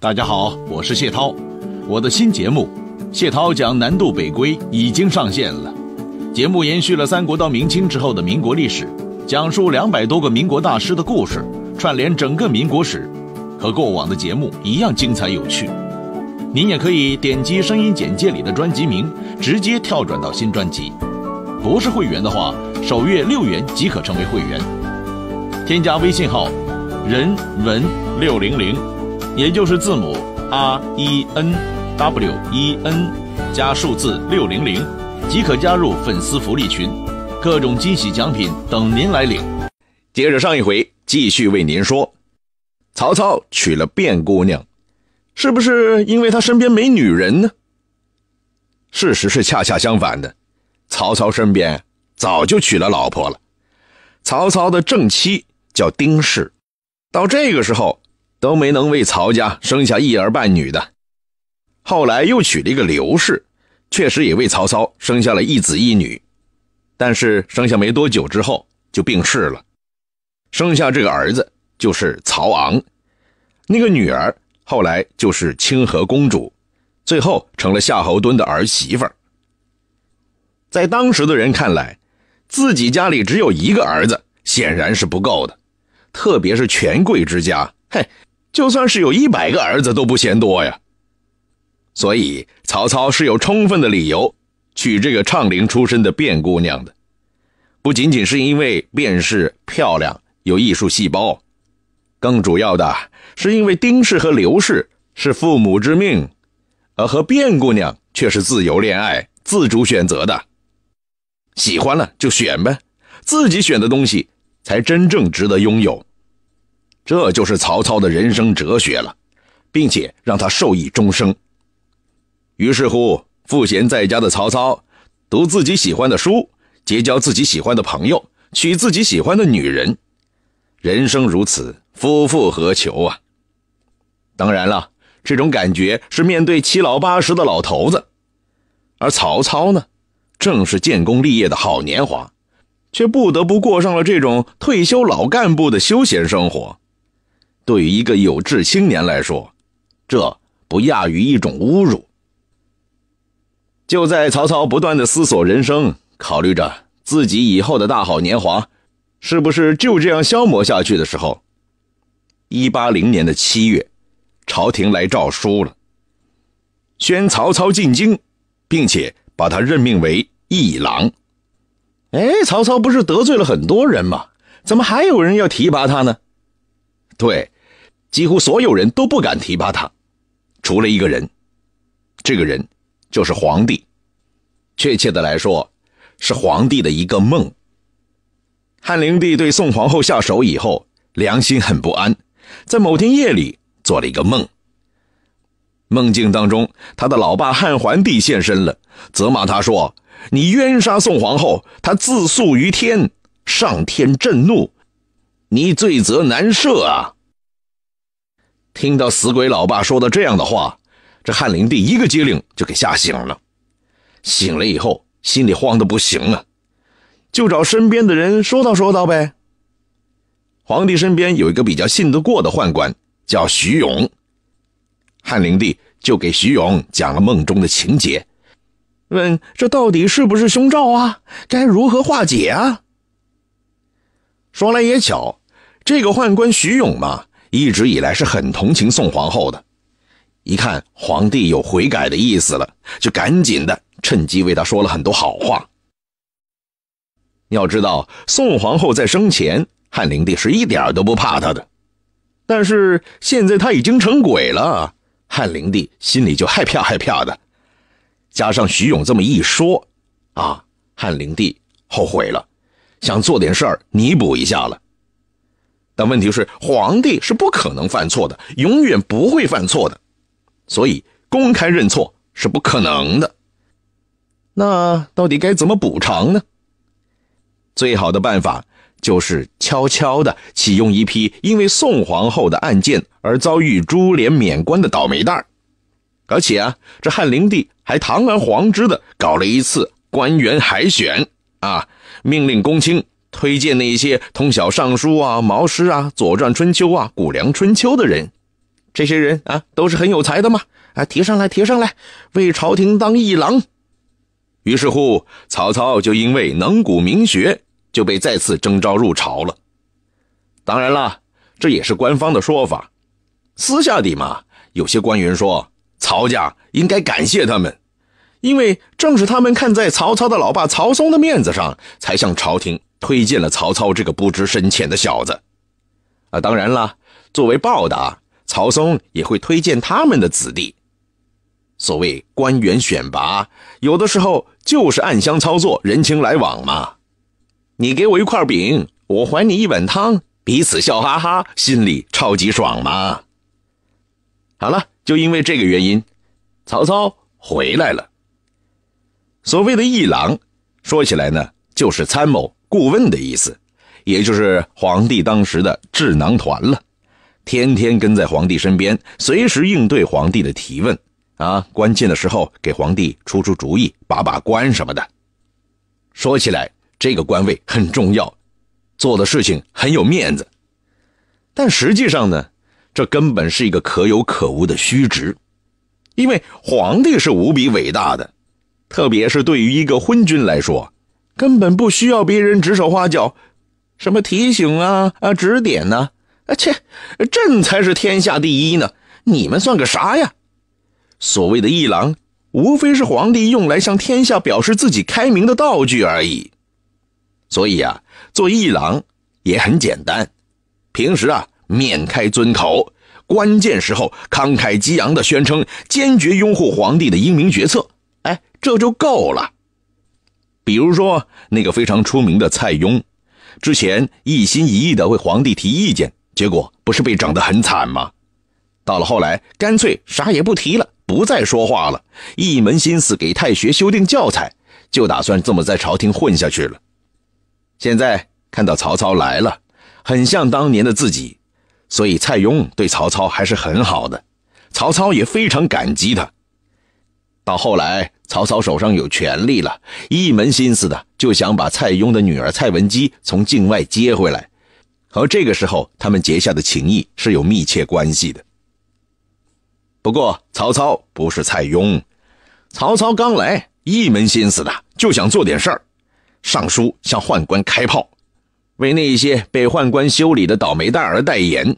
大家好，我是谢涛。我的新节目《谢涛讲南渡北归》已经上线了。节目延续了三国到明清之后的民国历史，讲述两百多个民国大师的故事，串联整个民国史，和过往的节目一样精彩有趣。您也可以点击声音简介里的专辑名，直接跳转到新专辑。不是会员的话，首月六元即可成为会员。添加微信号：人文六零零。也就是字母 R E N W E N 加数字六零零，即可加入粉丝福利群，各种惊喜奖品等您来领。接着上一回，继续为您说：曹操娶了卞姑娘，是不是因为他身边没女人呢？事实是恰恰相反的，曹操身边早就娶了老婆了。曹操的正妻叫丁氏，到这个时候。都没能为曹家生下一儿半女的，后来又娶了一个刘氏，确实也为曹操生下了一子一女，但是生下没多久之后就病逝了。生下这个儿子就是曹昂，那个女儿后来就是清河公主，最后成了夏侯惇的儿媳妇儿。在当时的人看来，自己家里只有一个儿子显然是不够的，特别是权贵之家，嘿。就算是有一百个儿子都不嫌多呀，所以曹操是有充分的理由娶这个畅龄出身的卞姑娘的，不仅仅是因为卞氏漂亮有艺术细胞，更主要的是因为丁氏和刘氏是父母之命，而和卞姑娘却是自由恋爱、自主选择的，喜欢了就选呗，自己选的东西才真正值得拥有。这就是曹操的人生哲学了，并且让他受益终生。于是乎，赋闲在家的曹操读自己喜欢的书，结交自己喜欢的朋友，娶自己喜欢的女人。人生如此，夫复何求啊！当然了，这种感觉是面对七老八十的老头子，而曹操呢，正是建功立业的好年华，却不得不过上了这种退休老干部的休闲生活。对于一个有志青年来说，这不亚于一种侮辱。就在曹操不断的思索人生，考虑着自己以后的大好年华是不是就这样消磨下去的时候，一八零年的七月，朝廷来诏书了，宣曹操进京，并且把他任命为议郎。哎，曹操不是得罪了很多人吗？怎么还有人要提拔他呢？对。几乎所有人都不敢提拔他，除了一个人，这个人就是皇帝。确切的来说，是皇帝的一个梦。汉灵帝对宋皇后下手以后，良心很不安，在某天夜里做了一个梦。梦境当中，他的老爸汉桓帝现身了，责骂他说：“你冤杀宋皇后，她自诉于天，上天震怒，你罪责难赦啊！”听到死鬼老爸说的这样的话，这汉灵帝一个机灵就给吓醒了。醒了以后，心里慌得不行了，就找身边的人说道说道呗。皇帝身边有一个比较信得过的宦官，叫徐勇。汉灵帝就给徐勇讲了梦中的情节，问这到底是不是凶兆啊？该如何化解啊？说来也巧，这个宦官徐勇嘛。一直以来是很同情宋皇后的，一看皇帝有悔改的意思了，就赶紧的趁机为他说了很多好话。要知道，宋皇后在生前，汉灵帝是一点都不怕她的，但是现在她已经成鬼了，汉灵帝心里就害怕害怕的。加上徐勇这么一说，啊，汉灵帝后悔了，想做点事儿弥补一下了。但问题是，皇帝是不可能犯错的，永远不会犯错的，所以公开认错是不可能的。那到底该怎么补偿呢？最好的办法就是悄悄的启用一批因为宋皇后的案件而遭遇株连免官的倒霉蛋而且啊，这汉灵帝还堂而皇之的搞了一次官员海选啊，命令公卿。推荐那些通晓尚书啊、毛诗啊、左传春秋啊、古梁春秋的人，这些人啊都是很有才的嘛！啊，提上来，提上来，为朝廷当一郎。于是乎，曹操就因为能古明学，就被再次征召入朝了。当然了，这也是官方的说法。私下里嘛，有些官员说，曹家应该感谢他们，因为正是他们看在曹操的老爸曹嵩的面子上，才向朝廷。推荐了曹操这个不知深浅的小子，啊，当然了，作为报答，曹嵩也会推荐他们的子弟。所谓官员选拔，有的时候就是暗箱操作、人情来往嘛。你给我一块饼，我还你一碗汤，彼此笑哈哈，心里超级爽嘛。好了，就因为这个原因，曹操回来了。所谓的议郎，说起来呢，就是参谋。顾问的意思，也就是皇帝当时的智囊团了，天天跟在皇帝身边，随时应对皇帝的提问，啊，关键的时候给皇帝出出主意、把把关什么的。说起来，这个官位很重要，做的事情很有面子，但实际上呢，这根本是一个可有可无的虚职，因为皇帝是无比伟大的，特别是对于一个昏君来说。根本不需要别人指手画脚，什么提醒啊啊，指点呢啊？切，朕才是天下第一呢！你们算个啥呀？所谓的议郎，无非是皇帝用来向天下表示自己开明的道具而已。所以啊，做议郎也很简单，平时啊，面开尊口，关键时候慷慨激昂地宣称坚决拥护皇帝的英明决策，哎，这就够了。比如说那个非常出名的蔡邕，之前一心一意的为皇帝提意见，结果不是被整得很惨吗？到了后来，干脆啥也不提了，不再说话了，一门心思给太学修订教材，就打算这么在朝廷混下去了。现在看到曹操来了，很像当年的自己，所以蔡邕对曹操还是很好的，曹操也非常感激他。到后来。曹操手上有权力了，一门心思的就想把蔡邕的女儿蔡文姬从境外接回来。和这个时候他们结下的情谊是有密切关系的。不过曹操不是蔡邕，曹操刚来，一门心思的就想做点事儿，上书向宦官开炮，为那些被宦官修理的倒霉蛋儿代言。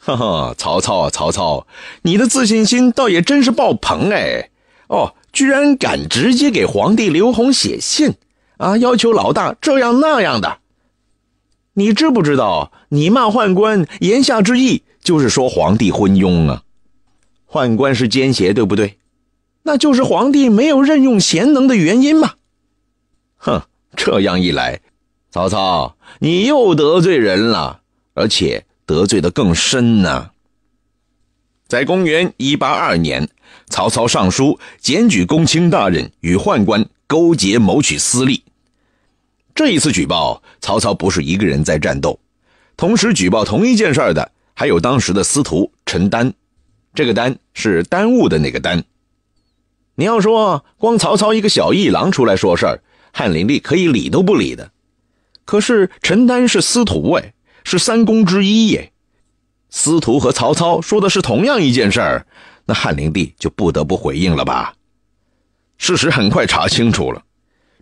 呵呵，曹操啊曹操，你的自信心倒也真是爆棚哎。哦，居然敢直接给皇帝刘宏写信，啊，要求老大这样那样的。你知不知道，你骂宦官，言下之意就是说皇帝昏庸啊。宦官是奸邪，对不对？那就是皇帝没有任用贤能的原因嘛。哼，这样一来，曹操你又得罪人了，而且得罪的更深呢。在公元一八二年。曹操上书检举公卿大人与宦官勾结谋取私利。这一次举报，曹操不是一个人在战斗，同时举报同一件事的还有当时的司徒陈丹，这个“丹”是耽误的那个“丹”。你要说光曹操一个小一郎出来说事儿，汉灵帝可以理都不理的。可是陈丹是司徒，哎，是三公之一耶。司徒和曹操说的是同样一件事儿。那汉灵帝就不得不回应了吧？事实很快查清楚了，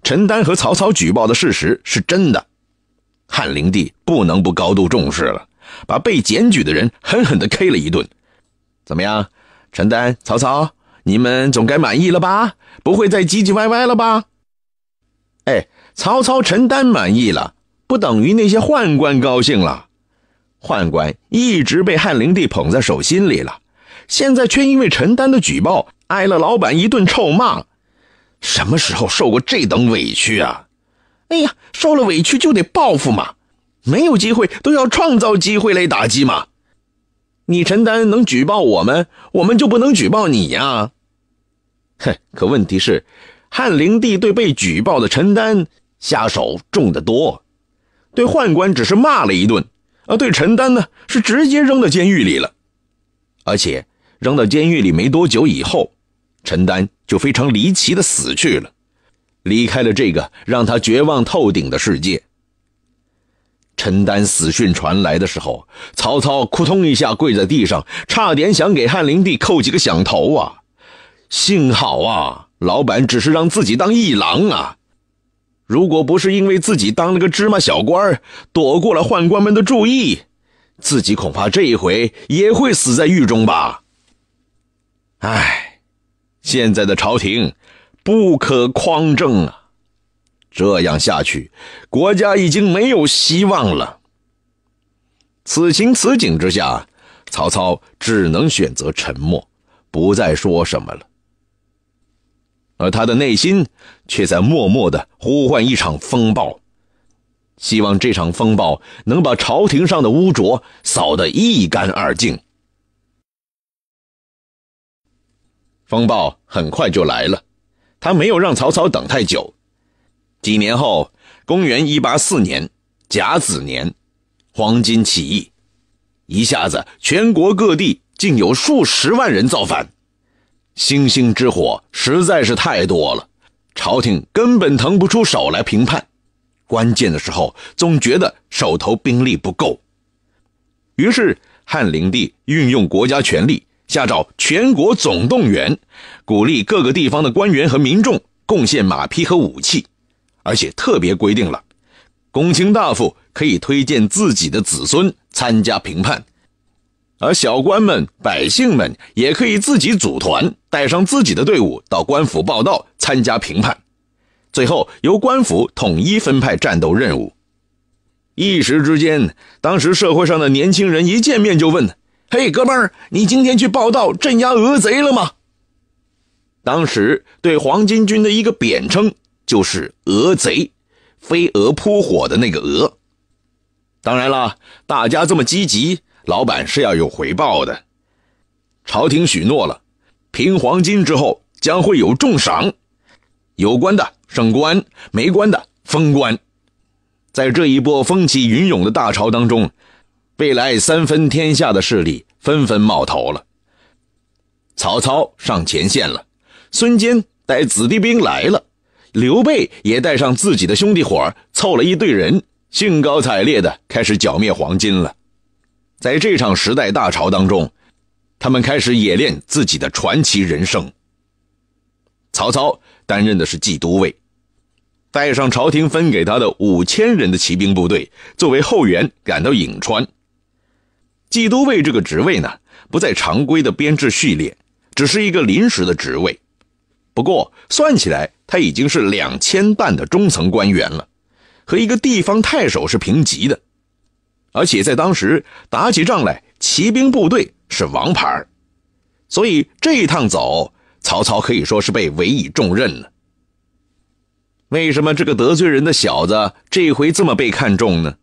陈丹和曹操举报的事实是真的，汉灵帝不能不高度重视了，把被检举的人狠狠地 k 了一顿。怎么样，陈丹、曹操，你们总该满意了吧？不会再唧唧歪歪了吧？哎，曹操、陈丹满意了，不等于那些宦官高兴了？宦官一直被汉灵帝捧在手心里了。现在却因为陈丹的举报挨了老板一顿臭骂，什么时候受过这等委屈啊？哎呀，受了委屈就得报复嘛，没有机会都要创造机会来打击嘛。你陈丹能举报我们，我们就不能举报你呀？哼！可问题是，汉灵帝对被举报的陈丹下手重得多，对宦官只是骂了一顿，而对陈丹呢，是直接扔到监狱里了，而且。扔到监狱里没多久以后，陈丹就非常离奇的死去了，离开了这个让他绝望透顶的世界。陈丹死讯传来的时候，曹操扑通一下跪在地上，差点想给汉灵帝叩几个响头啊！幸好啊，老板只是让自己当一郎啊，如果不是因为自己当了个芝麻小官儿，躲过了宦官们的注意，自己恐怕这一回也会死在狱中吧。唉，现在的朝廷不可匡正啊！这样下去，国家已经没有希望了。此情此景之下，曹操只能选择沉默，不再说什么了。而他的内心却在默默的呼唤一场风暴，希望这场风暴能把朝廷上的污浊扫得一干二净。风暴很快就来了，他没有让曹操等太久。几年后，公元184年，甲子年，黄巾起义，一下子全国各地竟有数十万人造反，星星之火实在是太多了，朝廷根本腾不出手来评判。关键的时候总觉得手头兵力不够，于是汉灵帝运用国家权力。下诏全国总动员，鼓励各个地方的官员和民众贡献马匹和武器，而且特别规定了，公卿大夫可以推荐自己的子孙参加评判，而小官们、百姓们也可以自己组团，带上自己的队伍到官府报到参加评判，最后由官府统一分派战斗任务。一时之间，当时社会上的年轻人一见面就问。嘿，哥们儿，你今天去报道镇压俄贼了吗？当时对黄巾军的一个贬称就是“俄贼”，飞蛾扑火的那个“俄”。当然了，大家这么积极，老板是要有回报的。朝廷许诺了，平黄巾之后将会有重赏，有官的升官，没官的封官。在这一波风起云涌的大潮当中。未来三分天下的势力纷纷冒头了。曹操上前线了，孙坚带子弟兵来了，刘备也带上自己的兄弟伙凑了一队人，兴高采烈地开始剿灭黄巾了。在这场时代大潮当中，他们开始冶炼自己的传奇人生。曹操担任的是骑都尉，带上朝廷分给他的五千人的骑兵部队作为后援，赶到颍川。季都尉这个职位呢，不在常规的编制序列，只是一个临时的职位。不过算起来，他已经是两千担的中层官员了，和一个地方太守是平级的。而且在当时打起仗来，骑兵部队是王牌所以这一趟走，曹操可以说是被委以重任了。为什么这个得罪人的小子这回这么被看重呢？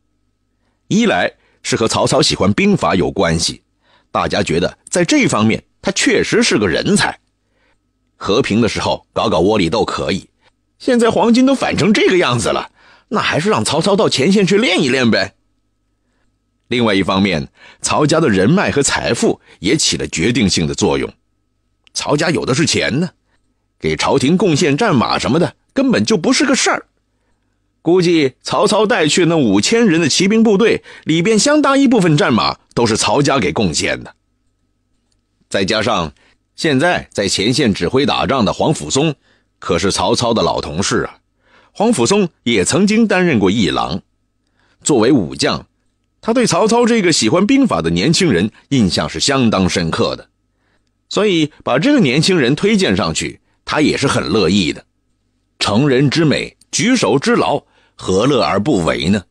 一来。是和曹操喜欢兵法有关系，大家觉得在这方面他确实是个人才。和平的时候搞搞窝里斗可以，现在黄金都反成这个样子了，那还是让曹操到前线去练一练呗。另外一方面，曹家的人脉和财富也起了决定性的作用。曹家有的是钱呢，给朝廷贡献战马什么的根本就不是个事儿。估计曹操带去那五千人的骑兵部队里边，相当一部分战马都是曹家给贡献的。再加上现在在前线指挥打仗的黄甫松，可是曹操的老同事啊。黄甫松也曾经担任过一郎，作为武将，他对曹操这个喜欢兵法的年轻人印象是相当深刻的，所以把这个年轻人推荐上去，他也是很乐意的。成人之美，举手之劳。何乐而不为呢？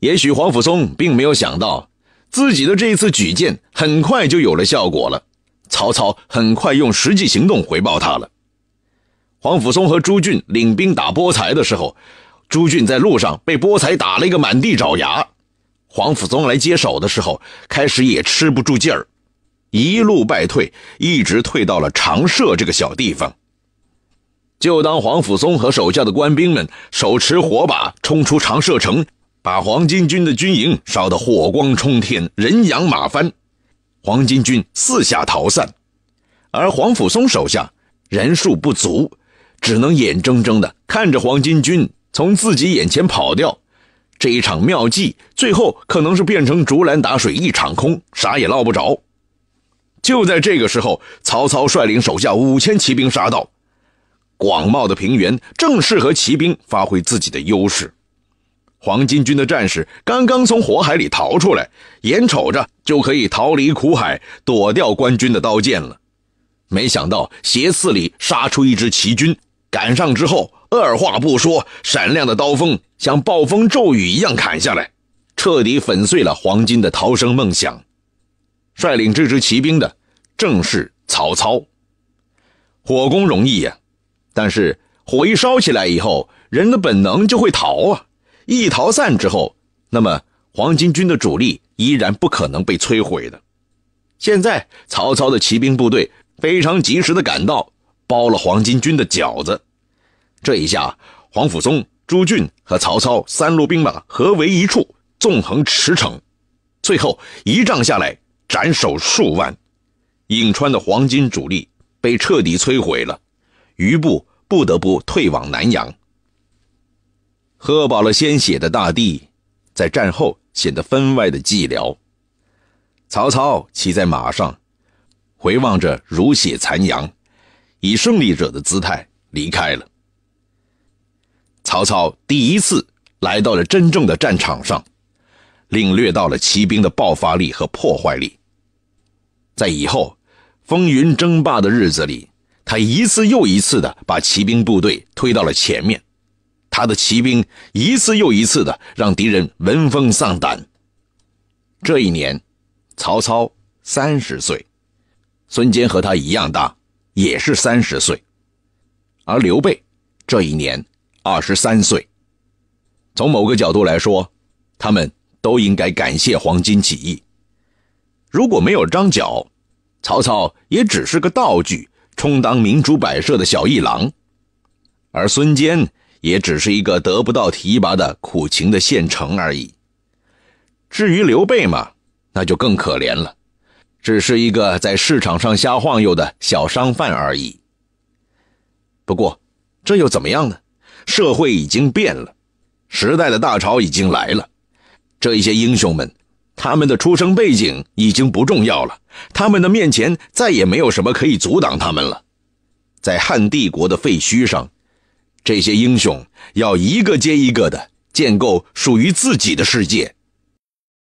也许黄甫松并没有想到，自己的这一次举荐很快就有了效果了。曹操很快用实际行动回报他了。黄甫松和朱俊领兵打波才的时候，朱俊在路上被波才打了一个满地找牙。黄甫松来接手的时候，开始也吃不住劲儿，一路败退，一直退到了长社这个小地方。就当黄甫松和手下的官兵们手持火把冲出长社城，把黄巾军的军营烧得火光冲天，人仰马翻，黄巾军四下逃散，而黄甫松手下人数不足，只能眼睁睁地看着黄巾军从自己眼前跑掉。这一场妙计最后可能是变成竹篮打水一场空，啥也捞不着。就在这个时候，曹操率领手下五千骑兵杀到。广袤的平原正适合骑兵发挥自己的优势。黄巾军的战士刚刚从火海里逃出来，眼瞅着就可以逃离苦海，躲掉官军的刀剑了。没想到斜刺里杀出一支骑军，赶上之后二话不说，闪亮的刀锋像暴风骤雨一样砍下来，彻底粉碎了黄巾的逃生梦想。率领这支骑兵的正是曹操。火攻容易呀。但是火一烧起来以后，人的本能就会逃啊！一逃散之后，那么黄巾军的主力依然不可能被摧毁的。现在曹操的骑兵部队非常及时的赶到，包了黄巾军的饺子。这一下，黄甫松、朱俊和曹操三路兵马合为一处，纵横驰骋，最后一仗下来，斩首数万，颍川的黄巾主力被彻底摧毁了。余部不得不退往南阳。喝饱了鲜血的大地，在战后显得分外的寂寥。曹操骑在马上，回望着如血残阳，以胜利者的姿态离开了。曹操第一次来到了真正的战场上，领略到了骑兵的爆发力和破坏力。在以后风云争霸的日子里。他一次又一次地把骑兵部队推到了前面，他的骑兵一次又一次地让敌人闻风丧胆。这一年，曹操三十岁，孙坚和他一样大，也是三十岁，而刘备这一年二十三岁。从某个角度来说，他们都应该感谢黄巾起义。如果没有张角，曹操也只是个道具。充当明珠摆设的小一郎，而孙坚也只是一个得不到提拔的苦情的县城而已。至于刘备嘛，那就更可怜了，只是一个在市场上瞎晃悠的小商贩而已。不过，这又怎么样呢？社会已经变了，时代的大潮已经来了，这一些英雄们。他们的出生背景已经不重要了，他们的面前再也没有什么可以阻挡他们了。在汉帝国的废墟上，这些英雄要一个接一个的建构属于自己的世界。